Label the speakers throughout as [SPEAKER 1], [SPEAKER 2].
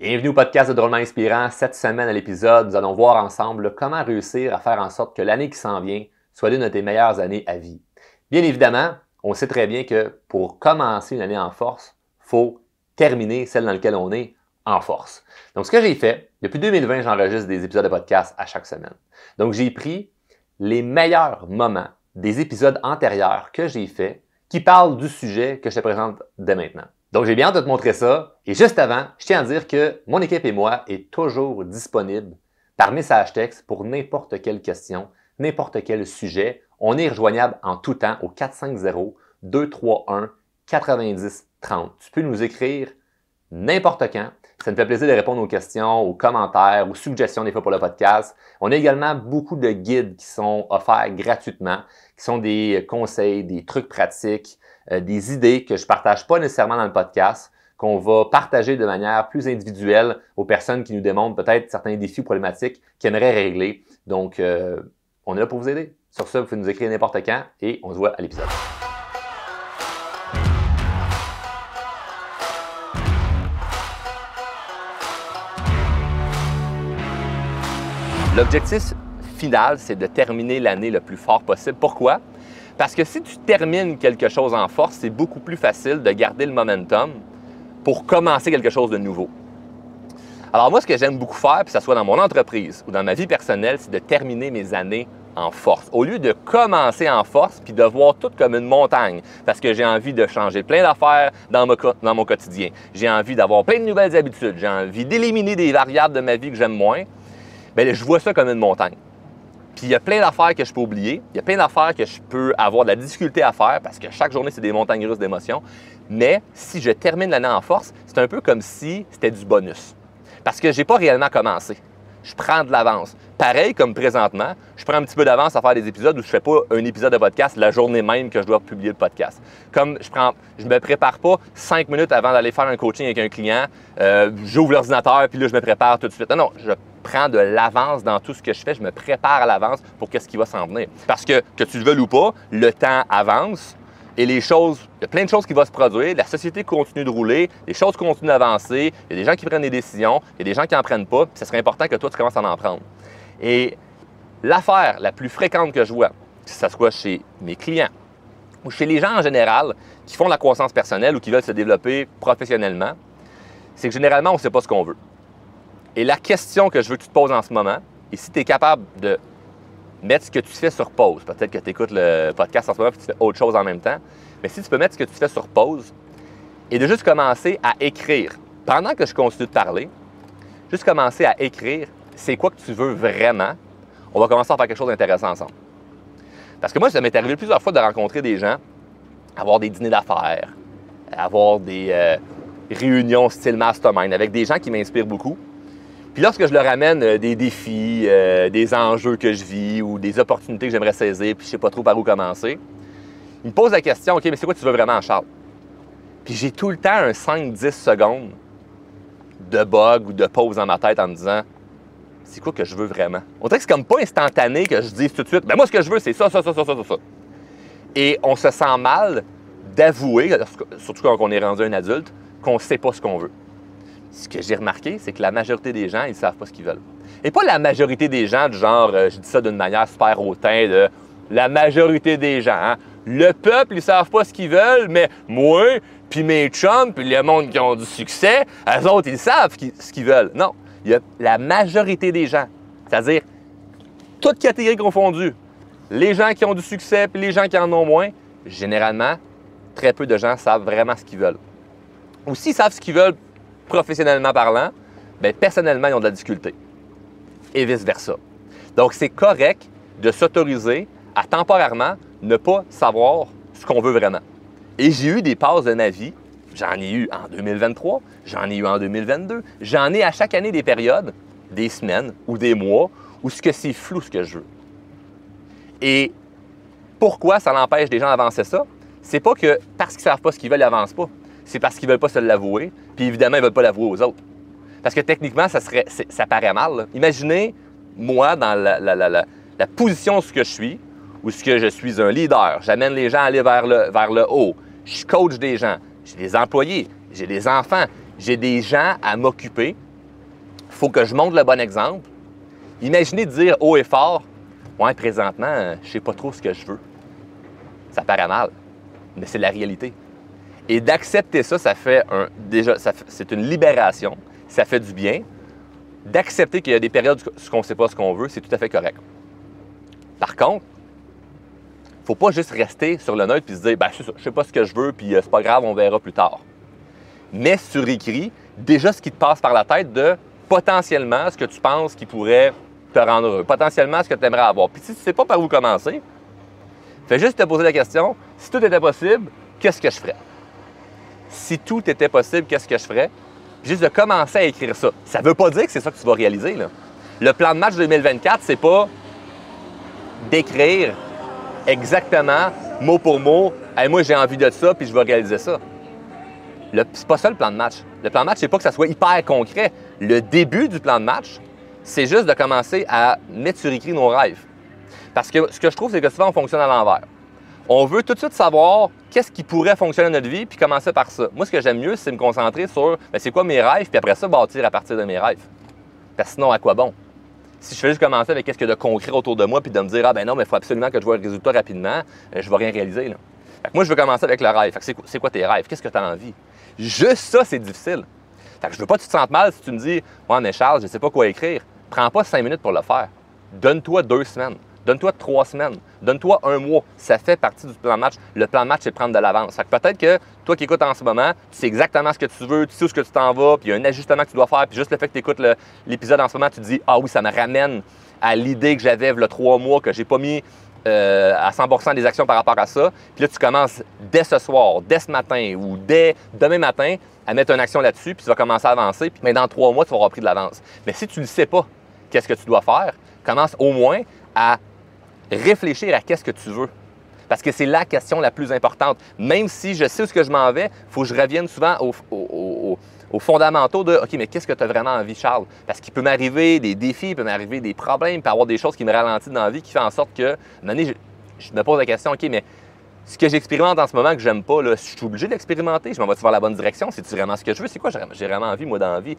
[SPEAKER 1] Bienvenue au podcast de Drôlement Inspirant. Cette semaine, à l'épisode, nous allons voir ensemble comment réussir à faire en sorte que l'année qui s'en vient soit l'une de tes meilleures années à vie. Bien évidemment, on sait très bien que pour commencer une année en force, faut terminer celle dans laquelle on est en force. Donc, ce que j'ai fait, depuis 2020, j'enregistre des épisodes de podcast à chaque semaine. Donc, j'ai pris les meilleurs moments des épisodes antérieurs que j'ai faits qui parlent du sujet que je te présente dès maintenant. Donc, j'ai bien hâte de te montrer ça. Et juste avant, je tiens à dire que mon équipe et moi est toujours disponible par message texte pour n'importe quelle question, n'importe quel sujet. On est rejoignable en tout temps au 450-231-9030. Tu peux nous écrire n'importe quand. Ça me fait plaisir de répondre aux questions, aux commentaires, aux suggestions des fois pour le podcast. On a également beaucoup de guides qui sont offerts gratuitement, qui sont des conseils, des trucs pratiques, euh, des idées que je partage pas nécessairement dans le podcast, qu'on va partager de manière plus individuelle aux personnes qui nous démontrent peut-être certains défis problématiques qu'elles aimeraient régler. Donc, euh, on est là pour vous aider. Sur ce, vous pouvez nous écrire n'importe quand et on se voit à l'épisode. L'objectif final, c'est de terminer l'année le plus fort possible. Pourquoi? Parce que si tu termines quelque chose en force, c'est beaucoup plus facile de garder le momentum pour commencer quelque chose de nouveau. Alors moi, ce que j'aime beaucoup faire, que ce soit dans mon entreprise ou dans ma vie personnelle, c'est de terminer mes années en force. Au lieu de commencer en force puis de voir tout comme une montagne, parce que j'ai envie de changer plein d'affaires dans, mon quotidien. J'ai envie d'avoir plein de nouvelles habitudes. J'ai envie d'éliminer des variables de ma vie que j'aime moins. Bien, je vois ça comme une montagne. Puis il y a plein d'affaires que je peux oublier, il y a plein d'affaires que je peux avoir de la difficulté à faire parce que chaque journée, c'est des montagnes russes d'émotions. Mais si je termine l'année en force, c'est un peu comme si c'était du bonus. Parce que je n'ai pas réellement commencé. Je prends de l'avance. Pareil comme présentement, je prends un petit peu d'avance à faire des épisodes où je ne fais pas un épisode de podcast la journée même que je dois publier le podcast. Comme je ne je me prépare pas cinq minutes avant d'aller faire un coaching avec un client, euh, j'ouvre l'ordinateur, puis là, je me prépare tout de suite. Non, non, je prends de l'avance dans tout ce que je fais. Je me prépare à l'avance pour ce qui va s'en venir. Parce que, que tu le veuilles ou pas, le temps avance et les choses, il y a plein de choses qui vont se produire, la société continue de rouler, les choses continuent d'avancer, il y a des gens qui prennent des décisions, il y a des gens qui n'en prennent pas, ce serait important que toi, tu commences à en prendre. Et l'affaire la plus fréquente que je vois, que ce soit chez mes clients ou chez les gens en général qui font de la croissance personnelle ou qui veulent se développer professionnellement, c'est que généralement, on ne sait pas ce qu'on veut. Et la question que je veux que tu te poses en ce moment, et si tu es capable de mettre ce que tu fais sur pause, peut-être que tu écoutes le podcast en ce moment et tu fais autre chose en même temps, mais si tu peux mettre ce que tu fais sur pause et de juste commencer à écrire, pendant que je continue de parler, juste commencer à écrire c'est quoi que tu veux vraiment, on va commencer à faire quelque chose d'intéressant ensemble. Parce que moi, ça m'est arrivé plusieurs fois de rencontrer des gens, avoir des dîners d'affaires, avoir des euh, réunions style mastermind avec des gens qui m'inspirent beaucoup. Puis lorsque je leur amène euh, des défis, euh, des enjeux que je vis ou des opportunités que j'aimerais saisir, puis je ne sais pas trop par où commencer, ils me posent la question OK, mais c'est quoi tu veux vraiment, Charles Puis j'ai tout le temps un 5-10 secondes de bug ou de pause dans ma tête en me disant c'est quoi que je veux vraiment On dirait que c'est comme pas instantané que je dise tout de suite Mais ben moi ce que je veux c'est ça ça ça ça ça ça. Et on se sent mal d'avouer surtout quand on est rendu un adulte qu'on sait pas ce qu'on veut ce que j'ai remarqué, c'est que la majorité des gens, ils savent pas ce qu'ils veulent. Et pas la majorité des gens du genre, euh, je dis ça d'une manière super hautain, de la majorité des gens. Hein. Le peuple, ils savent pas ce qu'ils veulent, mais moi, puis mes chums, puis le monde qui ont du succès, eux autres, ils savent ce qu'ils veulent. Non, il y a la majorité des gens, c'est-à-dire toutes catégories confondues, les gens qui ont du succès puis les gens qui en ont moins, généralement, très peu de gens savent vraiment ce qu'ils veulent. Ou s'ils savent ce qu'ils veulent, professionnellement parlant, bien, personnellement, ils ont de la difficulté. Et vice-versa. Donc, c'est correct de s'autoriser à temporairement ne pas savoir ce qu'on veut vraiment. Et j'ai eu des passes de ma J'en ai eu en 2023, j'en ai eu en 2022, j'en ai à chaque année des périodes, des semaines ou des mois où ce que c'est flou ce que je veux. Et pourquoi ça l'empêche des gens d'avancer ça? C'est pas que parce qu'ils savent pas ce qu'ils veulent, ils n'avancent pas c'est parce qu'ils ne veulent pas se l'avouer, puis évidemment, ils ne veulent pas l'avouer aux autres. Parce que techniquement, ça, serait, ça paraît mal. Imaginez, moi, dans la, position où ce que je suis, où ce que je suis un leader, j'amène les gens à aller vers le, vers le haut, je coach des gens, j'ai des employés, j'ai des enfants, j'ai des gens à m'occuper, il faut que je montre le bon exemple. Imaginez dire haut et fort, ouais, présentement, euh, je sais pas trop ce que je veux. Ça paraît mal, mais c'est la réalité. Et d'accepter ça, ça fait déjà, c'est une libération, ça fait du bien. D'accepter qu'il y a des périodes où on ne sait pas ce qu'on veut, c'est tout à fait correct. Par contre, il faut pas juste rester sur le neutre et se dire, je ben, je sais pas ce que je veux, puis euh, c'est pas grave, on verra plus tard. Mais sur écrit, déjà ce qui te passe par la tête de potentiellement ce que tu penses qui pourrait te rendre heureux, potentiellement ce que tu aimerais avoir. Puis si tu ne sais pas par où commencer, fais juste te poser la question, si tout était possible, qu'est-ce que je ferais? si tout était possible, qu'est-ce que je ferais? juste de commencer à écrire ça. Ça ne veut pas dire que c'est ça que tu vas réaliser. Le plan de match 2024, c'est pas d'écrire exactement, mot pour mot, moi j'ai envie de ça, puis je vais réaliser ça. C'est pas ça le plan de match. Le plan de match, c'est pas que ça soit hyper concret. Le début du plan de match, c'est juste de commencer à mettre sur écrit nos rêves. Parce que ce que je trouve, c'est que souvent, on fonctionne à l'envers on veut tout de suite savoir qu'est-ce qui pourrait fonctionner dans notre vie, puis commencer par ça. Moi, ce que j'aime mieux, c'est me concentrer sur ben, c'est quoi mes rêves, puis après ça, bâtir à partir de mes rêves. Parce sinon, à quoi bon? Si je fais juste commencer avec qu'est-ce que de concret autour de moi, puis de me dire, ah ben non, mais il faut absolument que je vois le résultat rapidement, euh, je ne vais rien réaliser. moi, je veux commencer avec le rêve. C'est quoi, tes rêves? Qu'est-ce que tu as envie? Juste ça, c'est difficile. Je que je veux pas que tu te sentes mal si tu me dis, ouais, mais Charles, je ne sais pas quoi écrire. Prends pas cinq minutes pour le faire. Donne-toi deux semaines. Donne-toi trois semaines. Donne-toi un mois. Ça fait partie du plan match. Le plan match, c'est prendre de l'avance. Peut-être que toi qui écoutes en ce moment, tu sais exactement ce que tu veux, tu sais où ce que tu t'en vas, puis il y a un ajustement que tu dois faire, puis juste le fait que tu écoutes l'épisode en ce moment, tu te dis Ah oui, ça me ramène à l'idée que j'avais le trois mois, que j'ai pas mis euh, à 100 des actions par rapport à ça. Puis là, tu commences dès ce soir, dès ce matin ou dès demain matin à mettre une action là-dessus, puis tu vas commencer à avancer. Puis mais ben, dans trois mois, tu vas avoir pris de l'avance. Mais si tu ne sais pas qu'est-ce que tu dois faire, commence au moins à réfléchir à qu'est-ce que tu veux. Parce que c'est la question la plus importante. Même si je sais où ce que je m'en vais, il faut que je revienne souvent aux fondamentaux de OK, mais qu'est-ce que tu as vraiment envie, Charles? Parce qu'il peut m'arriver des défis, il peut m'arriver des problèmes, il peut y avoir des choses qui me ralentissent dans la vie, qui font en sorte que, je, me pose la question OK, mais ce que j'expérimente en ce moment que j'aime pas, là, je suis obligé d'expérimenter, je m'en vais-tu la bonne direction, c'est-tu vraiment ce que je veux, c'est quoi j'ai vraiment envie, moi, dans la vie.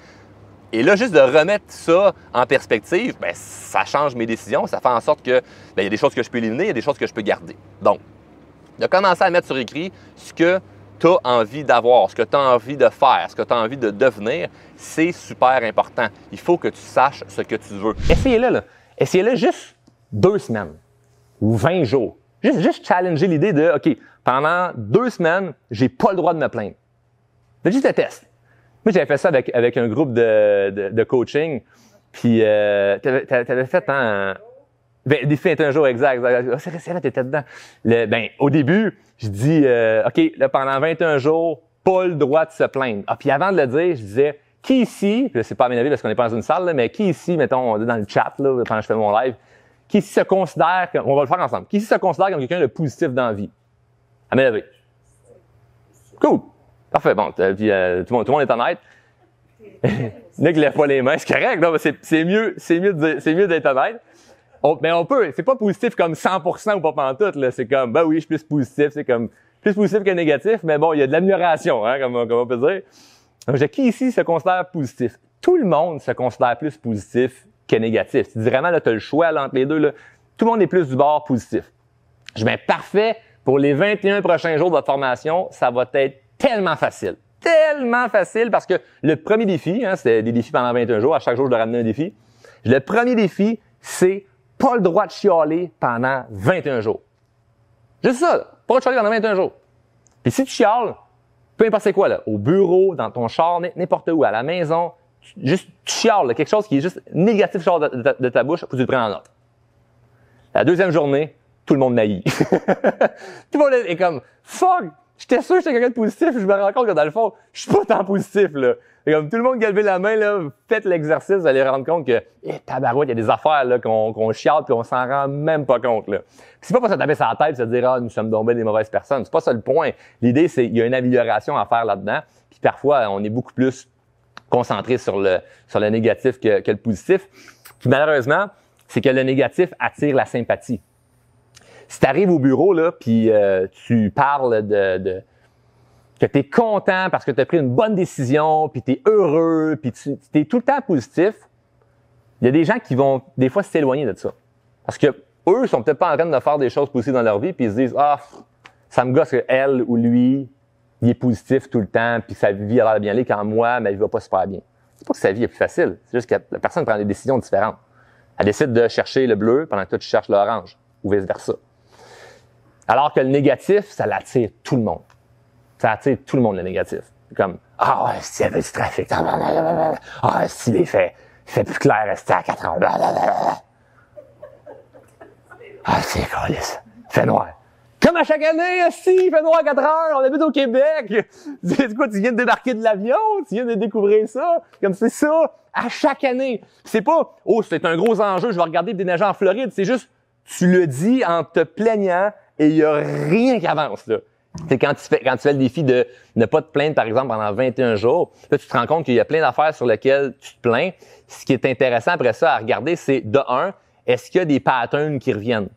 [SPEAKER 1] Et là, juste de remettre ça en perspective, ben ça change mes décisions, ça fait en sorte qu'il ben, y a des choses que je peux éliminer, il y a des choses que je peux garder. Donc, de commencer à mettre sur écrit ce que tu as envie d'avoir, ce que tu as envie de faire, ce que tu as envie de devenir, c'est super important. Il faut que tu saches ce que tu veux. Essayez-le, là. Essayez-le juste deux semaines ou 20 jours. Juste, challenger l'idée de, OK, pendant deux semaines, j'ai pas le droit de me plaindre. Fais juste le test. Moi, j'avais fait ça avec, un groupe de, coaching. Puis, euh, t'avais, fait un hein, ben, défi un jour exact. Ça ah, ah, c'est t'étais dedans. ben, au début, je dis, euh, OK, pendant 21 jours, pas le droit de se plaindre. Ah, puis avant de le dire, je disais, qui ici, je sais pas à mon avis parce qu'on n'est pas dans une salle, mais qui ici, mettons, dans le chat, là, pendant que je fais mon live, qui ici se considère, on va le faire ensemble, qui ici se considère comme quelqu'un de positif dans la vie? À Cool. Parfait, bon, euh, euh, tout, le monde, tout le monde est honnête. que lève pas les mains, c'est correct, c'est mieux, c'est mieux, c'est mieux d'être honnête. mais on peut, c'est pas positif comme 100% ou pas pantoute, là, c'est comme, ben oui, je suis plus positif, c'est comme, plus positif que négatif, mais bon, il y a de l'amélioration, hein, comme, on peut dire. Donc, qui ici se considère positif? Tout le monde se considère plus positif que négatif. Tu dis vraiment, là, as le choix entre les deux, là. Tout le monde est plus du bord positif. Je mets ben, parfait, pour les 21 prochains jours de votre formation, ça va être tellement facile. Tellement facile parce que le premier défi, hein, c'était des défis pendant 21 jours, à chaque jour je dois ramener un défi. Le premier défi, c'est pas le droit de chialer pendant 21 jours. Juste ça, pas de chialer pendant 21 jours. Puis si tu chiales, peu importe c'est quoi, au bureau, dans ton char, n'importe où, à la maison, juste tu chiales, quelque chose qui est juste négatif sort de, ta bouche, faut que tu le prennes en note. La deuxième journée, tout le monde naïe. tout le monde est comme, fuck, J'étais sûr que j'étais quelqu'un de positif, je me rends compte que dans le fond, je suis pas tant positif, là. comme tout le monde qui a levé la main, là, faites l'exercice, vous allez rendre compte que, eh, tabarouette, il y a des affaires, là, qu'on qu'on chiale puis on s'en rend même pas compte, là. C'est pas pour se taper sa la tête et se dire, ah, nous sommes tombés des mauvaises personnes. C'est pas ça le point. L'idée, c'est, il y a une amélioration à faire là-dedans. Puis parfois, on est beaucoup plus concentré sur le, sur le négatif que, que le positif. Puis malheureusement, c'est que le négatif attire la sympathie si tu arrives au bureau, là, puis euh, tu parles de, que tu es content parce que tu as pris une bonne décision, puis tu es heureux, puis tu es tout le temps positif, il y a des gens qui vont des fois s'éloigner de ça. Parce que eux sont peut-être pas en train de faire des choses positives dans leur vie, puis ils se disent Ah, ça me gosse que elle ou lui, il est positif tout le temps, puis sa vie a l'air bien aller quand moi, mais ne va pas super bien. C'est pas que sa vie est plus facile, c'est juste que la personne prend des décisions différentes. Elle décide de chercher le bleu pendant que tu cherches l'orange, ou vice-versa. Alors que le négatif, ça l'attire tout le monde. Ça attire tout le monde, le négatif. Comme, ah oh, s'il y avait du trafic, ah oh, si fait fait plus clair, rester à quatre heures? »« Ah, c'est cool, ça. Fait noir. Comme à chaque année, si, il fait noir à 4 heures, on habite au Québec. C'est quoi, tu viens de débarquer de l'avion, tu viens de découvrir ça. Comme c'est ça, à chaque année. C'est pas, oh, c'est un gros enjeu, je vais regarder déneiger en Floride. C'est juste, tu le dis en te plaignant et il y a rien qui avance, là. C'est quand tu fais quand tu fais le défi de ne pas te plaindre par exemple pendant 21 jours, là tu te rends compte qu'il y a plein d'affaires sur lesquelles tu te plains. Ce qui est intéressant après ça à regarder, c'est de un, est-ce qu'il y a des patterns qui reviennent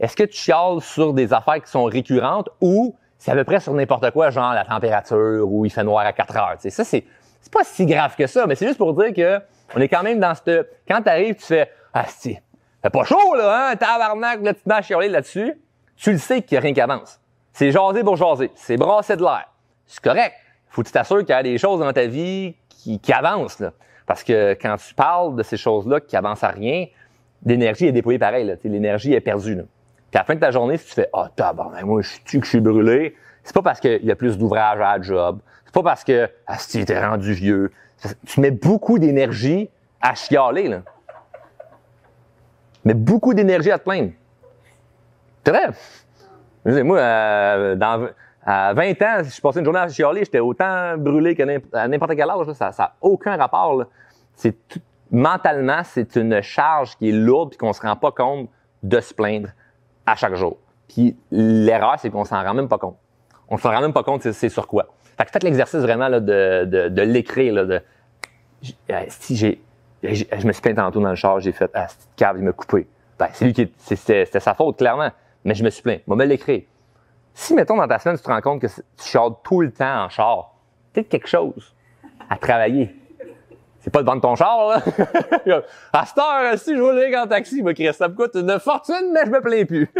[SPEAKER 1] Est-ce que tu chiales sur des affaires qui sont récurrentes ou c'est à peu près sur n'importe quoi, genre la température ou il fait noir à 4 heures. sais, Ça c'est pas si grave que ça, mais c'est juste pour dire que on est quand même dans ce... quand tu arrives, tu fais ah si, fait pas chaud là, hein, tabarnak, là tu te là-dessus. Tu le sais qu'il n'y a rien qui avance. C'est jaser pour jaser. C'est brasser de l'air. C'est correct. Faut que tu t'assures qu'il y a des choses dans ta vie qui, avancent. Là. Parce que quand tu parles de ces choses-là qui avancent à rien, l'énergie est déployée pareil. L'énergie est perdue. Puis à la fin de ta journée, si tu fais Ah, oh, ben moi, je suis que je suis brûlé, c'est pas parce qu'il y a plus d'ouvrages à la job. C'est pas parce que ah, si t'es rendu vieux. Tu mets beaucoup d'énergie à chialer. Là. Mais beaucoup d'énergie à te plaindre. Très. Je moi, euh, à 20 ans, si je passais une journée à chialer, j'étais autant brûlé qu'à n'importe quel âge. Ça n'a aucun rapport. C'est mentalement, c'est une charge qui est lourde et qu'on ne se rend pas compte de se plaindre à chaque jour. Puis l'erreur, c'est qu'on s'en rend même pas compte. On s'en rend même pas compte c'est, c'est sur quoi. Fait que faites l'exercice vraiment de, l'écrire. de, euh, si j'ai, euh, je me suis plaint tantôt dans le char, j'ai fait ah, cette cave, il m'a coupé. Ben, c'est lui qui c'était sa faute, clairement mais je me suis plaint. Moi, me l'écrire. Si, mettons, dans ta semaine, tu te rends compte que tu chardes tout le temps en char, peut-être quelque chose à travailler. C'est pas de vendre ton char, là. à cette heure, si je aller en taxi, me ça me coûte une fortune, mais je me plains plus.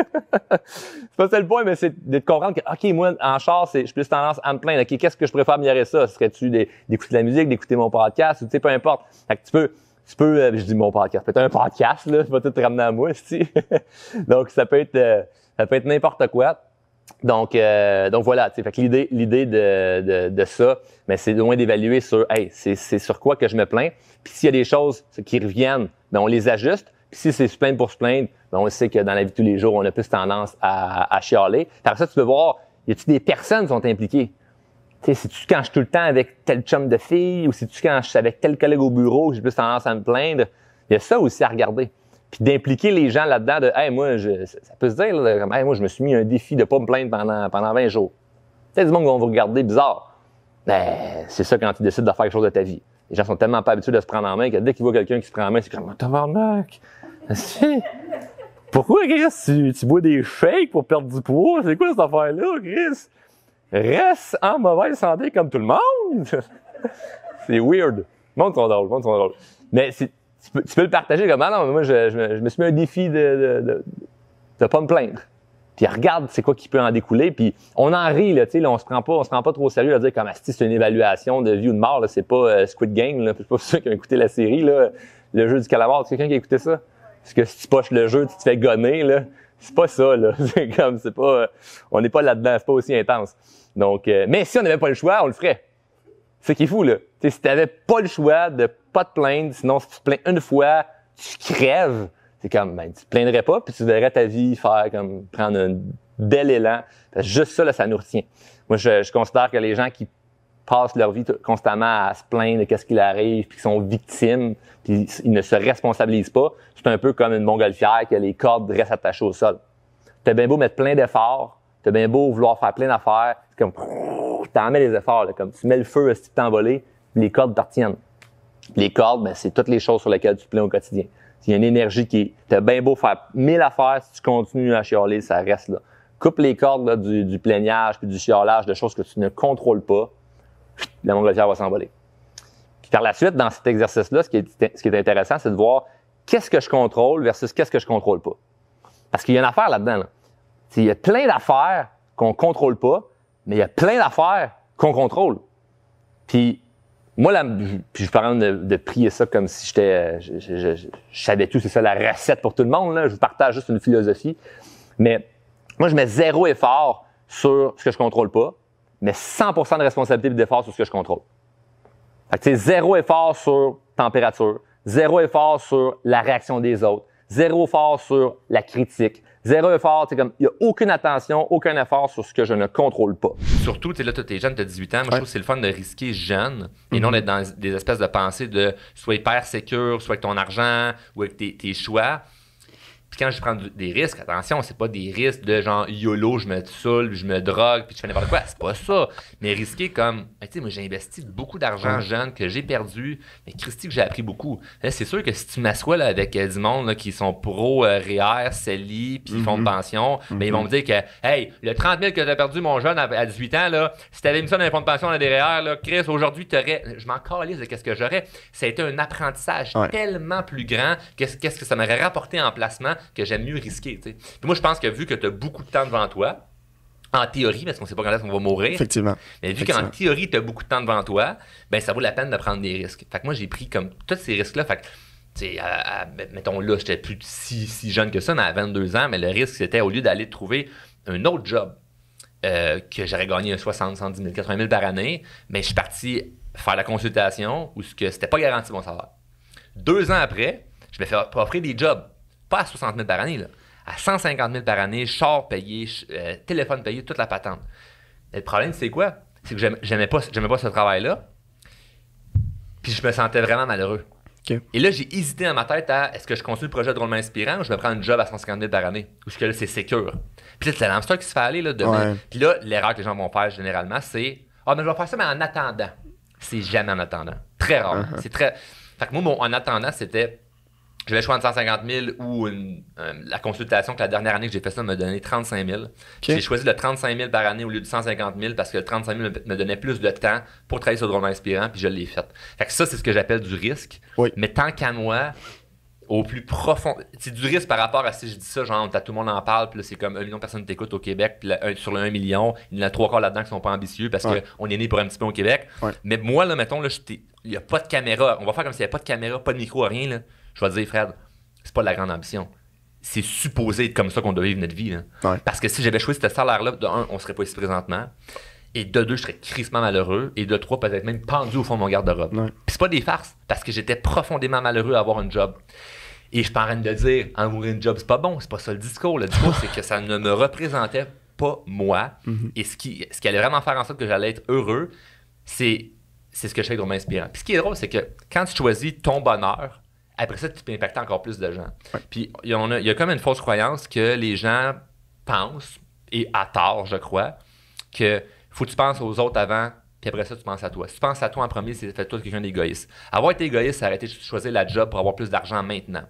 [SPEAKER 1] c'est pas ça le point, mais c'est de comprendre que, OK, moi, en char, c'est, je plus tendance à me plaindre. OK, qu'est-ce que je préfère améliorer ça? Serais-tu d'écouter de la musique, d'écouter mon podcast, tu sais, peu importe. Fait que tu peux, tu peux, euh, je dis mon podcast, peut-être un podcast, là, je vais tout te ramener à moi, aussi. donc, ça peut être, euh, ça peut être n'importe quoi. Donc, euh, donc voilà, fait que l'idée, l'idée de, de, de, ça, mais c'est loin d'évaluer sur, hey, c'est, c'est sur quoi que je me plains. Puis s'il y a des choses qui reviennent, ben on les ajuste. Puis si c'est se plaindre pour se plaindre, ben on sait que dans la vie de tous les jours, on a plus tendance à, à chialer. Par ça, tu peux voir, y a des personnes qui sont impliquées? sais, si tu quand je suis tout le temps avec tel chum de fille ou si tu quand je suis avec tel collègue au bureau que j'ai plus tendance à me plaindre? Il y a ça aussi à regarder. Puis d'impliquer les gens là-dedans de, hey, moi, je, ça peut se dire, moi, je me suis mis un défi de pas me plaindre pendant, pendant 20 jours. C'est du monde vont vous regarder bizarre. Mais ben, c'est ça quand tu décides de faire quelque chose de ta vie. Les gens sont tellement pas habitués de se prendre en main que dès qu'ils voient quelqu'un qui se prend en main, c'est comme, T'as mec. Pourquoi, Chris, tu, tu bois des fakes pour perdre du poids? C'est quoi cette affaire-là, Chris? reste en mauvaise santé comme tout le monde. c'est weird. Montre ton drôle, montre ton drôle. Mais tu peux, le partager comme, ah non, moi, je, me suis mis un défi de ne pas me plaindre. Puis regarde, c'est quoi qui peut en découler. Puis on en rit, là, tu sais, on se prend pas, on se prend pas trop au sérieux à dire comme, si c'est une évaluation de vie ou de mort, là, c'est pas euh, Squid Game, là. C'est pas ceux qui ont écouté la série, là, le jeu du calamar. C'est quelqu'un qui a écouté ça? Parce que si tu poches le jeu, tu te fais gonner, là c'est pas ça, là. C'est comme, c'est pas, euh, on n'est pas là-dedans, c'est pas aussi intense. Donc, euh, mais si on n'avait pas le choix, on le ferait. C'est qui est fou, là. T'sais, si t'avais pas le choix de pas te plaindre, sinon si tu te plains une fois, tu crèves. C'est comme, ben, tu te plaindrais pas, puis tu verrais ta vie faire comme, prendre un bel élan. juste ça, là, ça nous retient. Moi, je, je considère que les gens qui passent leur vie constamment à se plaindre de qu'est-ce leur arrive, puis qu'ils sont victimes, puis ils ne se responsabilisent pas, c'est un peu comme une montgolfière qui a les cordes restent attachées au sol. T'as bien beau mettre plein d'efforts, t'as bien beau vouloir faire plein d'affaires, c'est comme t'en mets les efforts, là, comme tu mets le feu à ce type t'envoler, les cordes t'artiennent. Les cordes, ben, c'est toutes les choses sur lesquelles tu plains au quotidien. Il y a une énergie qui est. T'as bien beau faire mille affaires, si tu continues à chialer, ça reste là. Coupe les cordes du, du plaignage puis du chialage de choses que tu ne contrôles pas la montgolfière va s'envoler. Puis par la suite, dans cet exercice-là, ce, qui est, intéressant, c'est de voir qu'est-ce que je contrôle versus qu'est-ce que je contrôle pas. Parce qu'il y a une affaire là-dedans. Là. Il y a plein d'affaires qu'on contrôle pas, mais il y a plein d'affaires qu'on contrôle. Puis moi, là, puis je parle de, de prier ça comme si j'étais, euh, je, savais tout, c'est ça la recette pour tout le monde. Je vous partage juste une philosophie. Mais moi, je mets zéro effort sur ce que je contrôle pas, mais 100% de responsabilité et d'effort sur ce que je contrôle. Fait zéro effort sur température, zéro effort sur la réaction des autres, zéro effort sur la critique, zéro effort, c'est comme, il n'y a aucune attention, aucun effort sur ce que je ne contrôle pas. Surtout, tu là, tu es jeune, tu as 18 ans, moi, je trouve que c'est le fun de risquer jeune et non mm-hmm. d'être dans des espèces de pensées de soit hyper sécure, soit avec ton argent ou avec tes choix. Puis quand je prends des risques, attention, c'est pas des risques de genre YOLO, je me saoule, je me drogue, puis je fais n'importe quoi. C'est pas ça. Mais risquer comme, tu sais, moi j'ai investi beaucoup d'argent jeune que j'ai perdu, mais Christy, que j'ai appris beaucoup. c'est sûr que si tu m'assois avec euh, du monde qui sont pro euh, REER, CELI, puis fonds de mhm. pension, mais ben, ils vont mhm. me dire que, hey, le 30 000 que as perdu, mon jeune, à, 18 ans, là, tu avais mis ça dans les fonds de pension, à des e Chris, aujourd'hui, tu aurais… » je m'en calise de qu'est-ce que j'aurais. Ça a été un apprentissage tellement plus grand qu'est-ce que ça m'aurait rapporté en placement que j'aime mieux risquer. moi, je pense que vu que tu as beaucoup de temps devant toi, en théorie, parce qu'on ne sait pas quand est-ce qu'on va mourir. Mais vu qu'en théorie, tu as beaucoup de temps devant toi, ben ça vaut la peine de prendre des risques. Fait que moi, j'ai pris comme tous ces risques-là. Fait mettons là, j'étais plus si, jeune que ça, mais à 22 ans, mais le risque, c'était au lieu d'aller trouver un autre job euh, que j'aurais gagné 60, 110 000, 80 000 par année, mais ben, je suis parti faire la consultation où ce n'était pas garanti mon salaire. Deux ans après, je me fais offrir des jobs pas à 60 000 par année, là, à 150 000 par année, char payé, euh, téléphone payé, toute la patente. le problème, c'est quoi? C'est que j'aimais pas, pas ce travail-là. Puis je me sentais vraiment malheureux. Et là, j'ai hésité dans ma tête à est-ce que je continue le projet drôlement inspirant ou je vais prendre un job à 150 000 par année? Ou est-ce que là, c'est secure? Puis là, c'est l'hamster qui se fait aller. Là, demain. Puis là, l'erreur que les gens vont faire généralement, c'est Ah, mais je vais faire ça, mais en attendant. C'est jamais en attendant. Très rare. Uh-huh. C'est très. Fait que moi, mon en attendant, c'était je vais choisir entre 150 000 ou euh, la consultation que la dernière année que j'ai fait ça m'a donné 35 000. J'ai choisi le 35 000 par année au lieu de 150 000 parce que le 35 000 me donnait plus de temps pour travailler sur le drone inspirant, puis je l'ai fait. Fait que ça, c'est ce que j'appelle du risque. Mais tant qu'à moi, au plus profond. C'est du risque par rapport à si je dis ça, genre, tout le monde en parle, puis c'est comme un million de personnes t'écoutent au Québec, puis sur le 1 million, il y en a trois quarts là-dedans qui sont pas ambitieux parce qu'on est né pour un petit peu au Québec. Mais moi, là, mettons, là, il n'y a pas de caméra. On va faire comme s'il n'y avait pas de caméra, pas de micro, rien, là. Je vais te dire, Fred, c'est pas la grande ambition. C'est supposé être comme ça qu'on doit vivre notre vie. Parce que si j'avais choisi ce salaire-là, de un, on serait pas ici présentement. Et de deux, je serais crissement malheureux. Et de trois, peut-être même pendu au fond de mon garde-robe. Puis c'est pas des farces, parce que j'étais profondément malheureux à avoir un job. Et je suis en train de dire, avoir un job, c'est pas bon, c'est pas ça le discours. Le discours, c'est que ça ne me représentait pas moi. Mm-hmm. Et ce qui, ce allait vraiment faire en sorte que j'allais être heureux, c'est ce que je fais de inspirant. ce qui est drôle, c'est que quand tu choisis ton bonheur après ça, tu peux impacter encore plus de gens. Puis il y, a, il y a comme une fausse croyance que les gens pensent, et à tort, je crois, que faut que tu penses aux autres avant, puis après ça, tu penses à toi. Si tu penses à toi en premier, c'est fait toi quelqu'un d'égoïste. Avoir été égoïste, c'est arrêter de choisir la job pour avoir plus d'argent maintenant.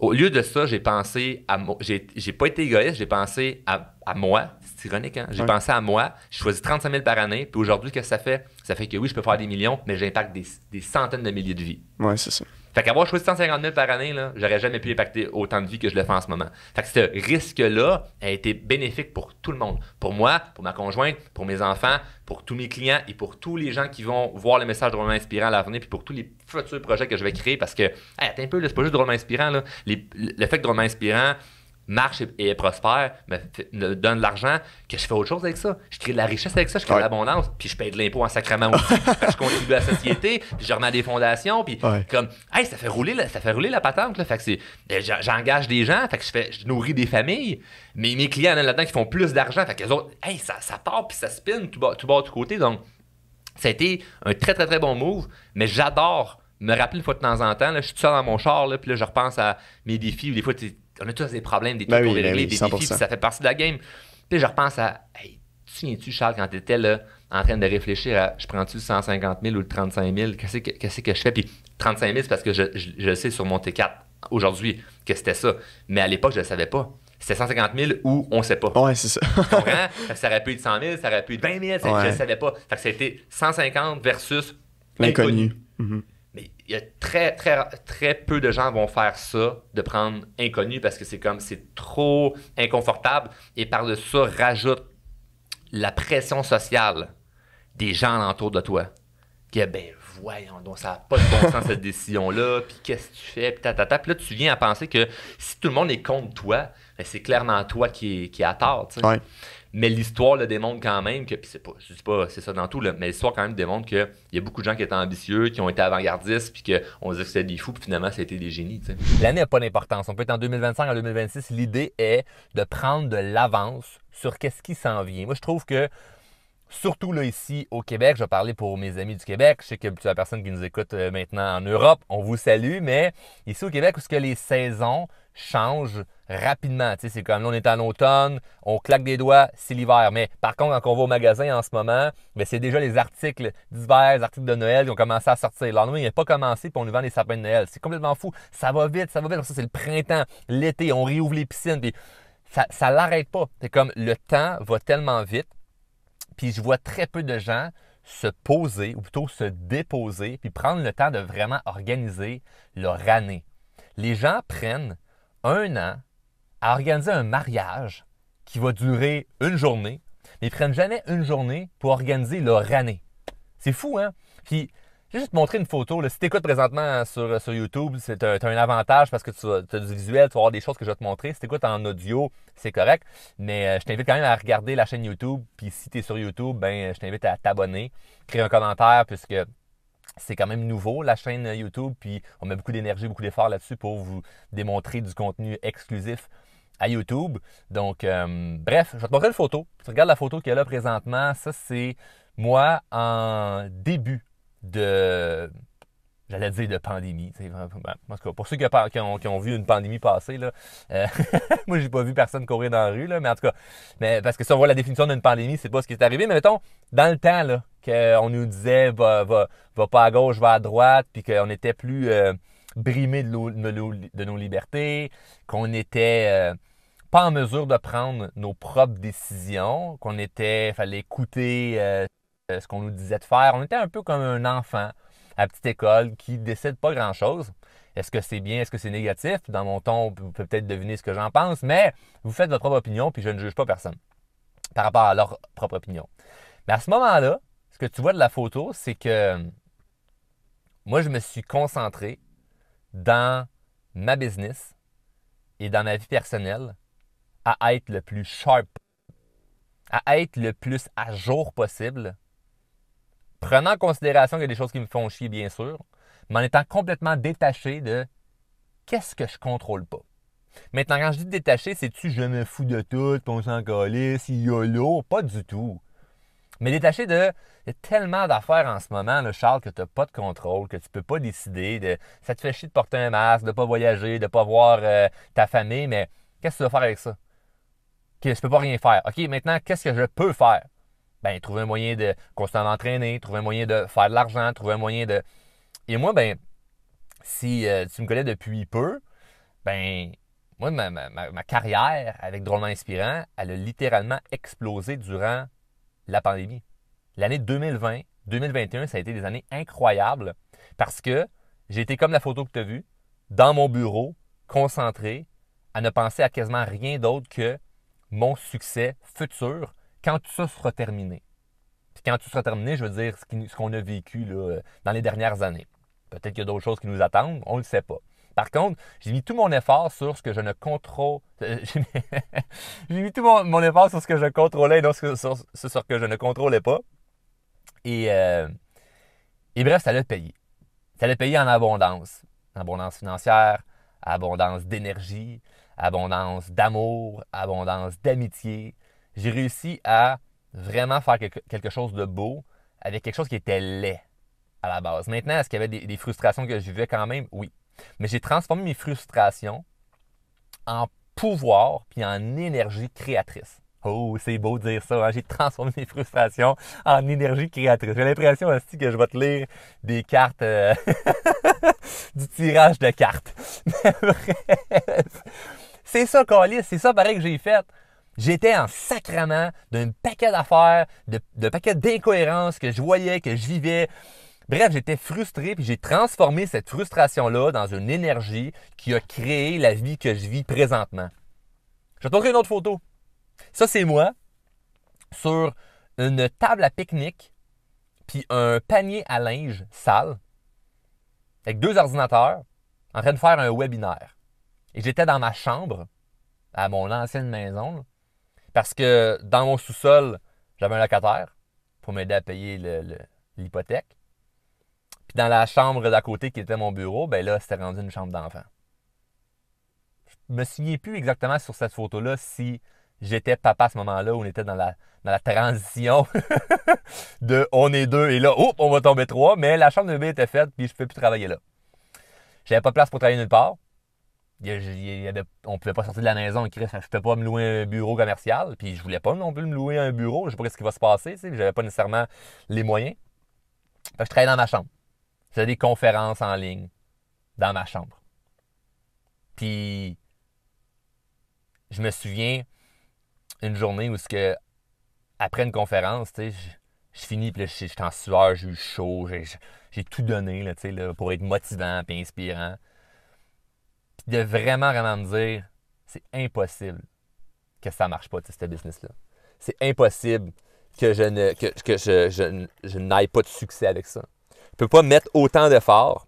[SPEAKER 1] Au lieu de ça, j'ai pensé à moi. J'ai pas été égoïste, j'ai pensé à, à moi. C'est ironique, hein? J'ai pensé à moi. J'ai choisi 35 000 par année. Puis aujourd'hui, qu'est-ce que ça fait? Ça fait que oui, je peux faire des millions, mais j'impacte des, des centaines de milliers de vies. Ouais, c'est ça. Fait qu'avoir choisi 150 000 par année, là, j'aurais jamais pu impacter autant de vie que je le fais en ce moment. Fait que ce risque-là a été bénéfique pour tout le monde. Pour moi, pour ma conjointe, pour mes enfants, pour tous mes clients et pour tous les gens qui vont voir le message drôlement inspirant à l'avenir, puis pour tous les futurs projets que je vais créer parce que, hey, attends un peu, c'est pas juste drôlement inspirant, là. le fait que drôlement inspirant, marche et, prospère, me, donne de l'argent, que je fais autre chose avec ça. Je crée de la richesse avec ça, je crée de l'abondance, puis je paye de l'impôt en sacrement aussi, je contribue à la société, puis je remets des fondations, puis comme, hey, ça fait rouler la, ça fait rouler la patente, là. Fait que ben, j'engage des gens, fait que je, fais, je nourris des familles, mais mes clients là-dedans qui font plus d'argent, fait que les autres, hey, ça, ça part, puis ça spin tout bas, tout bas, côté. Donc, ça a été un très, très, très bon move, mais j'adore me rappeler une fois de temps en temps, là, je suis tout seul dans mon char, là, puis là, je repense à mes défis, ou des fois, tu on a tous des problèmes, des ben trucs pour ben régler, des défis, ça fait partie de la game. Puis je repense à, hey, tu souviens-tu, Charles, quand t'étais là, en train de réfléchir à, je prends-tu 150 000 ou le 35 000, qu'est-ce que, que je fais? Puis 35 000, c'est parce que je, je, sais sur mon T4 aujourd'hui que c'était ça. Mais à l'époque, je ne le savais pas. C'était 150 000 ou on ne sait pas. Ouais, c'est ça. ça aurait pu être 100 000, ça aurait pu être 20 000, je ne savais pas. Fait que été 150 versus l'inconnu. Mhm il y a très, très, très peu de gens vont faire ça, de prendre inconnu, parce que c'est comme, c'est trop inconfortable. Et par-dessus ça, rajoute la pression sociale des gens autour de toi. Qui, ben, voyons donc, ça n'a pas de bon sens cette décision-là, puis qu'est-ce que tu fais, puis tatata. Puis là, tu viens à penser que si tout le monde est contre toi, ben, c'est clairement toi qui est, à tort. Mais l'histoire le démontre quand même que, puis c'est pas, je pas, c'est ça dans tout, mais l'histoire quand même démontre qu'il y a beaucoup de gens qui étaient ambitieux, qui ont été avant-gardistes, puis qu'on disait que c'était des fous, puis finalement, c'était des génies. L'année n'a pas d'importance. On peut être en 2025, en 2026. L'idée est de prendre de l'avance sur qu'est-ce qui s'en vient. Moi, je trouve que Surtout là ici au Québec, je vais parler pour mes amis du Québec. Je sais que tu as personne qui nous écoute euh, maintenant en Europe, on vous salue, mais ici au Québec, où que les saisons changent rapidement. c'est comme là, on est en automne, on claque des doigts, c'est l'hiver. Mais par contre, quand on va au magasin en ce moment, ben, c'est déjà les articles d'hiver, les articles de Noël qui ont commencé à sortir. dernier, il n'a pas commencé, puis on nous vend des sapins de Noël. C'est complètement fou. Ça va vite, ça va vite. ça, c'est le printemps, l'été, on réouvre les piscines, puis ça, ne l'arrête pas. C'est comme le temps va tellement vite puis je vois très peu de gens se poser, ou plutôt se déposer, puis prendre le temps de vraiment organiser leur année. Les gens prennent un an à organiser un mariage qui va durer une journée, mais ils prennent jamais une journée pour organiser leur année. C'est fou, hein? Puis je vais juste te montrer une photo. Si tu écoutes présentement sur, sur YouTube, tu as, un avantage parce que tu as du visuel, tu vas avoir des choses que je vais te montrer. Si tu écoutes en audio, c'est correct. Mais euh, je t'invite quand même à regarder la chaîne YouTube. Puis si tu es sur YouTube, ben, euh, je t'invite à t'abonner, créer un commentaire puisque c'est quand même nouveau, la chaîne euh, YouTube. Puis on met beaucoup d'énergie, beaucoup d'efforts là-dessus pour vous démontrer du contenu exclusif à YouTube. Donc, bref, je vais te montrer une photo. Tu regardes la photo qu'il y a là présentement. Ça, c'est moi en début de j'allais dire de pandémie. En tout pour ceux qui, ont, vu une pandémie passer, là, euh, moi, j'ai pas vu personne courir dans la rue, là, mais en tout cas, mais parce que ça on voit la définition d'une pandémie, c'est pas ce qui est arrivé, mais mettons, dans le temps, là, qu'on nous disait va, pas à gauche, va à droite, puis qu'on était plus euh, brimé de, nos libertés, qu'on était euh, pas en mesure de prendre nos propres décisions, qu'on était, fallait écouter euh, ce qu'on nous disait de faire. On était un peu comme un enfant à petite école qui ne décide pas grand-chose. Est-ce que c'est bien, est-ce que c'est négatif? Dans mon ton, vous pouvez peut-être deviner ce que j'en pense, mais vous faites votre propre opinion, puis je ne juge pas personne par rapport à leur propre opinion. Mais à ce moment-là, ce que tu vois de la photo, c'est que euh, moi, je me suis concentré dans ma business et dans ma vie personnelle à être le plus sharp, à être le plus à jour possible prenant en considération qu'il y a des choses qui me font chier, bien sûr, mais en étant complètement détaché de qu'est-ce que je contrôle pas. Maintenant, quand je dis détaché, c'est-tu je me fous de tout, on s'en calisse, YOLO? Pas du tout. Mais détaché de. Il y a tellement d'affaires en ce moment, Charles, que tu n'as pas de contrôle, que tu peux pas décider. De, ça te fait chier de porter un masque, de pas voyager, de pas voir euh, ta famille, mais qu'est-ce que tu vas faire avec ça? Que je peux pas rien faire. OK, maintenant, qu'est-ce que je peux faire? Ben, trouver un moyen de constamment entraîner, trouver un moyen de faire de l'argent, trouver un moyen de. Et moi, ben, si euh, tu me connais depuis peu, ben, moi, ma, ma, ma, carrière avec Drôlement Inspirant, elle a littéralement explosé durant la pandémie. L'année 2020, 2021, ça a été des années incroyables parce que j'ai été comme la photo que tu as vue, dans mon bureau, concentré, à ne penser à quasiment rien d'autre que mon succès futur quand tout ça sera terminé, quand tout sera terminé, je veux dire ce qu'on a vécu euh, dans les dernières années. Peut-être qu'il y a d'autres choses qui nous attendent, on ne le sait pas. Par contre, j'ai mis tout mon effort sur ce que je ne contrôle. Euh, j'ai mis... tout mon, effort sur ce que je contrôlais et non sur, ce que je ne contrôlais pas. Et, euh, et bref, ça l'a payé. Ça l'a payé en abondance. abondance financière, abondance d'énergie, abondance d'amour, abondance d'amitié, j'ai réussi à vraiment faire quelque chose de beau avec quelque chose qui était laid à la base. Maintenant, est-ce qu'il y avait des, frustrations que je vivais quand même? Oui. Mais j'ai transformé mes frustrations en pouvoir puis en énergie créatrice. Oh, c'est beau de dire ça. Hein. J'ai transformé mes frustrations en énergie créatrice. J'ai l'impression aussi que je vais te lire des cartes euh, du tirage de cartes. c'est ça, lit. C'est ça pareil que j'ai fait. J'étais en sacrement d'un paquet d'affaires, d'un paquet d'incohérences que je voyais, que je vivais. Bref, j'étais frustré, puis j'ai transformé cette frustration-là dans une énergie qui a créé la vie que je vis présentement. Je vais te montrer une autre photo. Ça, c'est moi sur une table à pique-nique, puis un panier à linge sale, avec deux ordinateurs, en train de faire un webinaire. Et j'étais dans ma chambre, à mon ancienne maison, parce que dans mon sous-sol, j'avais un locataire pour m'aider à payer l'hypothèque. Puis dans la chambre d'à côté qui était mon bureau, ben là, c'était rendu une chambre d'enfant. Je me souviens plus exactement sur cette photo-là si j'étais papa à ce moment-là, on était dans la, transition de on est deux et là, oups, on va tomber trois, mais la chambre de bébé était faite, puis je ne peux plus travailler là. J'avais pas de place pour travailler nulle part. On ne on pouvait pas sortir de la maison, je pouvais pas me louer un bureau commercial, puis je voulais pas non plus me louer un bureau, je sais pas ce qui va se passer, je n'avais pas nécessairement les moyens. je travaillais dans ma chambre. j'avais des conférences en ligne dans ma chambre. Puis je me souviens une journée où que après une conférence, je, finis puis je, suis en sueur, j'ai eu chaud, j'ai tout donné pour être motivant et inspirant de vraiment, vraiment me dire, c'est impossible que ça marche pas, ce business-là. C'est impossible que je ne que, je, je, n'aille pas de succès avec ça. Je peux pas mettre autant d'efforts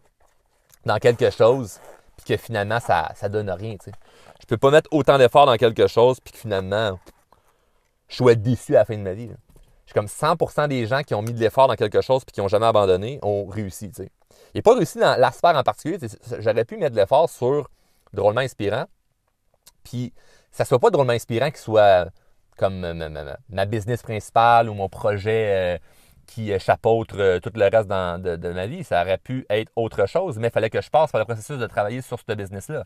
[SPEAKER 1] dans quelque chose puis que finalement ça ne donne rien, tu sais. Je peux pas mettre autant d'efforts dans quelque chose puis que finalement je sois déçu à la fin de ma vie. Je suis comme 100% des gens qui ont mis de l'effort dans quelque chose puis qui n'ont jamais abandonné ont réussi, tu sais. Et pas réussi dans la sphère en particulier, j'aurais pu mettre de l'effort sur drôlement inspirant. Puis, ça soit pas drôlement inspirant qu'il soit comme euh, ma, business principale ou mon projet euh, qui chapeaute euh, tout le reste de, ma vie. Ça aurait pu être autre chose, mais il fallait que je passe par le processus de travailler sur ce business-là.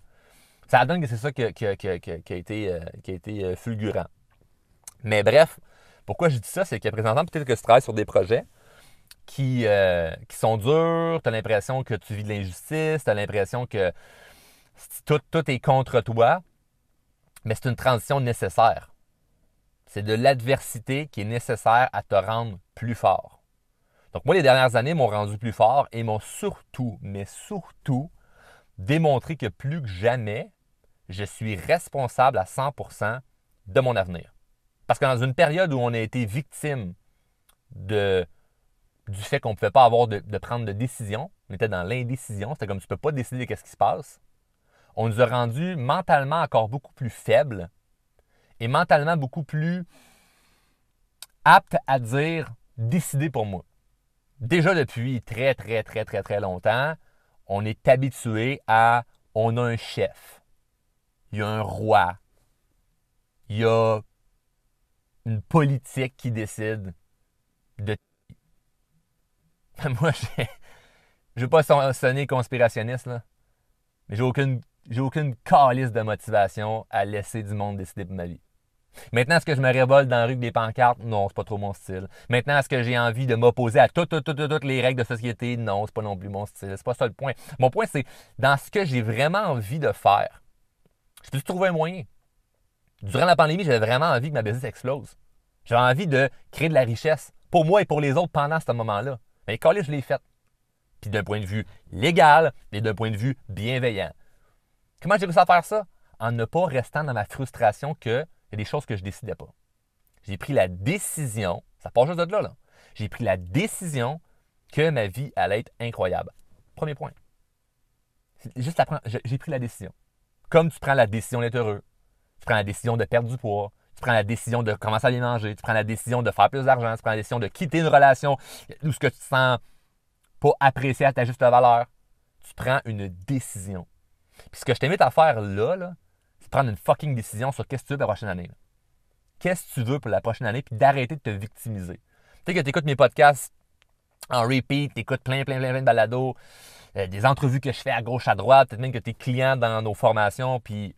[SPEAKER 1] Ça donne que c'est ça qui a, été, qui a été fulgurant. Mais bref, pourquoi je dis ça, c'est que présentement, peut-être que tu travailles sur des projets qui, qui sont durs, tu as l'impression que tu vis de l'injustice, tu as l'impression que tout, est contre toi, mais c'est une transition nécessaire. C'est de l'adversité qui est nécessaire à te rendre plus fort. Donc moi, les dernières années m'ont rendu plus fort et m'ont surtout, mais surtout, démontré que plus que jamais, je suis responsable à 100% de mon avenir. Parce que dans une période où on a été victime du fait qu'on ne pouvait pas avoir de, prendre de décision, on était dans l'indécision, c'était comme tu ne peux pas décider qu'est-ce qui se passe, on nous a rendus mentalement encore beaucoup plus faibles et mentalement beaucoup plus aptes à dire décidez pour moi. Déjà depuis très, très, très, très, très longtemps, on est habitué à on a un chef, il y a un roi, il y a une politique qui décide de. Moi, je ne veux pas sonner conspirationniste, là, mais j'ai aucune j'ai aucune calice de motivation à laisser du monde décider de ma vie. Maintenant, est-ce que je me révolte dans la rue avec des pancartes? Non, c'est pas trop mon style. Maintenant, est-ce que j'ai envie de m'opposer à toutes, toutes, les règles de société? Non, c'est pas non plus mon style. C'est pas ça le point. Mon point, c'est dans ce que j'ai vraiment envie de faire, je peux trouver un moyen. Durant la pandémie, j'avais vraiment envie que ma business explose. J'avais envie de créer de la richesse pour moi et pour les autres pendant ce moment-là. Mais collège, je l'ai fait. Puis d'un point de vue légal et d'un point de vue bienveillant. Comment j'ai réussi à faire ça? En ne pas restant dans ma frustration qu'il y a des choses que je ne décidais pas. J'ai pris la décision, ça part juste de là, là. j'ai pris la décision que ma vie allait être incroyable. Premier point. Juste j'ai pris la décision. Comme tu prends la décision d'être heureux, tu prends la décision de perdre du poids, tu prends la décision de commencer à bien manger, tu prends la décision de faire plus d'argent, tu prends la décision de quitter une relation où ce que tu sens pas apprécié à ta juste valeur. Tu prends une décision ce que je t'invite à faire là, c'est de prendre une fucking décision sur qu'est-ce que tu veux pour la prochaine année. Qu'est-ce que tu veux pour la prochaine année, puis d'arrêter de te victimiser. Tu être que tu écoutes mes podcasts en repeat, tu écoutes plein, plein, plein, plein de balados, euh, des entrevues que je fais à gauche, à droite, peut-être même que tu es client dans nos formations, puis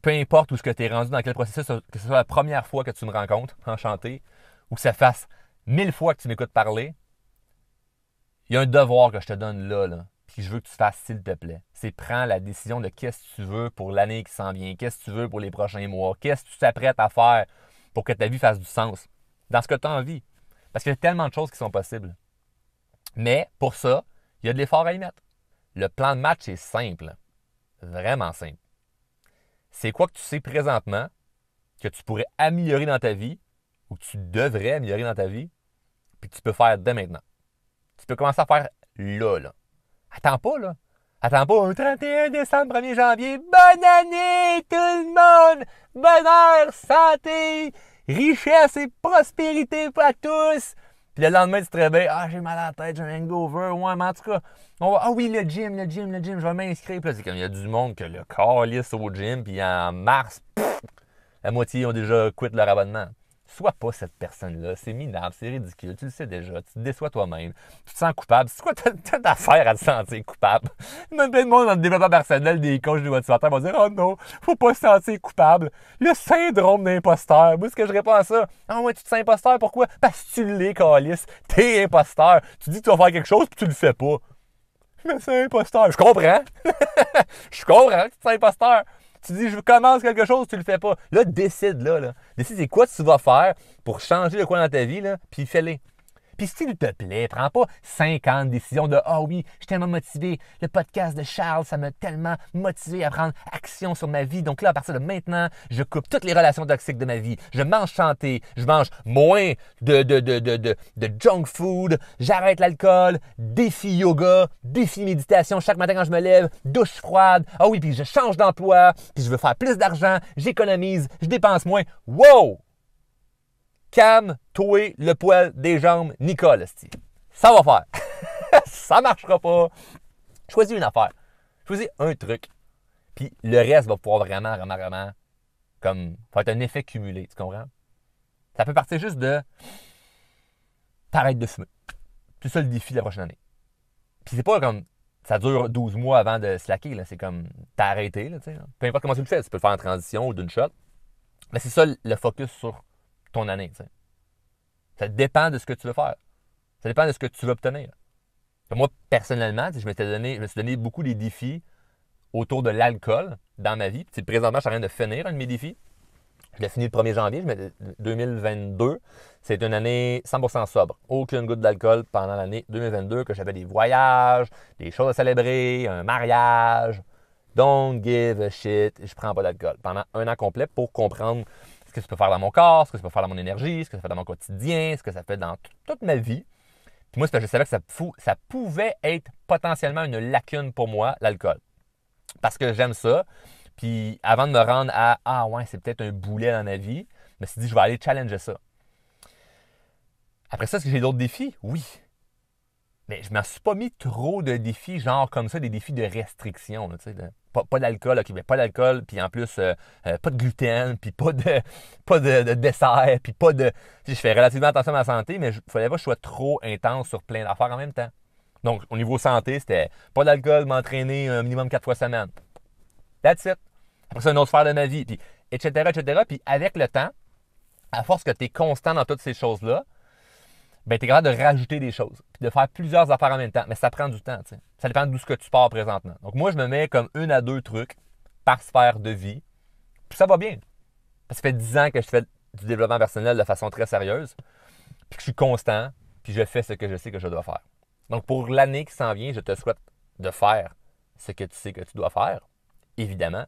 [SPEAKER 1] peu importe où tu es rendu, dans quel processus, que ce soit la première fois que tu me rencontres, enchanté, ou que ça fasse mille fois que tu m'écoutes parler, il y a un devoir que je te donne là, là je veux que tu fasses, s'il te plaît. C'est prendre la décision de qu'est-ce que tu veux pour l'année qui s'en vient, qu'est-ce que tu veux pour les prochains mois, qu'est-ce que tu t'apprêtes à faire pour que ta vie fasse du sens dans ce que tu as envie. Parce qu'il y a tellement de choses qui sont possibles. Mais pour ça, il y a de l'effort à y mettre. Le plan de match est simple, vraiment simple. C'est quoi que tu sais présentement que tu pourrais améliorer dans ta vie ou que tu devrais améliorer dans ta vie, puis que tu peux faire dès maintenant. Tu peux commencer à faire là, là. Attends pas, là. Attends pas, un 31 décembre, 1er janvier. Bonne année, tout le monde! Bonheur, santé, richesse et prospérité pour tous! Puis le lendemain, tu te réveilles. Ah, j'ai mal à la tête, j'ai un hangover. Ouais, mais en tout cas, on va. Ah oui, le gym, le gym, le gym, je vais m'inscrire. Puis là, c'est comme il y a du monde que le corps lisse au gym. Puis en mars, la moitié ont déjà quitté leur abonnement. Sois pas cette personne-là. C'est minable, c'est ridicule, tu le sais déjà. Tu te déçois toi-même. Tu te sens coupable. C'est quoi ta affaire à te sentir coupable? Même plein de monde dans le développement personnel des coachs des motivateurs vont dire Oh non, faut pas se sentir coupable. Le syndrome d'imposteur. Moi, ce que je réponds à ça, Ah ouais, tu te sens imposteur, pourquoi? Parce que tu l'es, calice, T'es imposteur. Tu dis que tu vas faire quelque chose puis tu le fais pas. Mais c'est imposteur. Je comprends. je comprends que tu es imposteur. Tu dis, je commence quelque chose, tu le fais pas. Là, décide, là. Décide, c'est quoi tu vas faire pour changer le coin dans ta vie, là, puis fais-le. Puis s'il te plaît, prends pas 50 décisions de Ah oui, je suis tellement motivé. Le podcast de Charles, ça m'a tellement motivé à prendre action sur ma vie. Donc là, à partir de maintenant, je coupe toutes les relations toxiques de ma vie. Je mange santé, je mange moins de, de, junk food, j'arrête l'alcool, défi yoga, défi méditation chaque matin quand je me lève, douche froide. Ah oui, puis je change d'emploi, puis je veux faire plus d'argent, j'économise, je dépense moins. Wow! Cam, toi le poil des jambes, Nicole. Ça va faire. ça marchera pas. Choisis une affaire. Choisis un truc. Puis le reste va pouvoir vraiment, vraiment, vraiment, comme, un effet cumulé, tu comprends? Ça peut partir juste de t'arrêter de fumer. C'est ça le défi de la prochaine année. Puis c'est pas comme ça dure 12 mois avant de slacker, là. C'est comme t'arrêter, là, tu sais. Peu importe comment tu le fais, tu peux le faire en transition ou d'une shot. Mais c'est ça le focus sur ton année. Ça dépend de ce que tu veux faire. Ça dépend de ce que tu veux obtenir. Moi, personnellement, je, donné, me suis donné beaucoup des défis autour de l'alcool dans ma vie. puis présentement, je suis en train de finir un de mes défis. Je l'ai fini le 1er janvier, 2022. C'est une année 100% sobre. Aucune goutte d'alcool pendant l'année 2022 que j'avais des voyages, des choses à célébrer, un mariage. Don't give a shit, je prends pas d'alcool. Pendant un an complet pour comprendre ce que ça peut faire dans mon corps, ce que ça peut faire dans mon énergie, ce que ça fait dans mon quotidien, ce que ça fait dans toute ma vie. Puis moi, que je savais que ça, ça pouvait être potentiellement une lacune pour moi, l'alcool. Parce que j'aime ça. Puis avant de me rendre à Ah ouais, c'est peut-être un boulet dans ma vie, je me suis dit, je vais aller challenger ça. Après ça, est-ce que j'ai d'autres défis? Oui. Mais je ne m'en suis pas mis trop de défis, genre comme ça, des défis de restriction. Là, de pas, d'alcool, ok, mais pas d'alcool, puis en plus, euh, euh, pas de gluten, puis pas de, pas de, dessert, puis pas de. Je fais relativement attention à ma santé, mais il fallait pas que je sois trop intense sur plein d'affaires en même temps. Donc, au niveau santé, c'était pas d'alcool, m'entraîner un minimum quatre fois semaine. That's it. Après ça, une autre sphère de ma vie, puis etc., etc. Puis avec le temps, à force que tu es constant dans toutes ces choses-là, ben, tu es capable de rajouter des choses, puis de faire plusieurs affaires en même temps. Mais ça prend du temps, Ça dépend d'où ce que tu pars présentement. Donc, moi, je me mets comme une à deux trucs par sphère de vie, puis ça va bien. Parce que ça fait dix ans que je fais du développement personnel de façon très sérieuse, puis que je suis constant, puis je fais ce que je sais que je dois faire. Donc, pour l'année qui s'en vient, je te souhaite de faire ce que tu sais que tu dois faire, évidemment.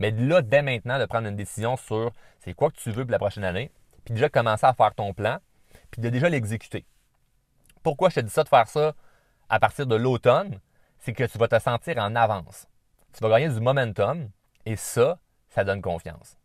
[SPEAKER 1] Mais de là, dès maintenant, de prendre une décision sur c'est quoi que tu veux pour la prochaine année, puis déjà commencer à faire ton plan, puis de déjà l'exécuter. Pourquoi je te dis ça de faire ça à partir de l'automne? C'est que tu vas te sentir en avance. Tu vas gagner du momentum et ça, ça donne confiance.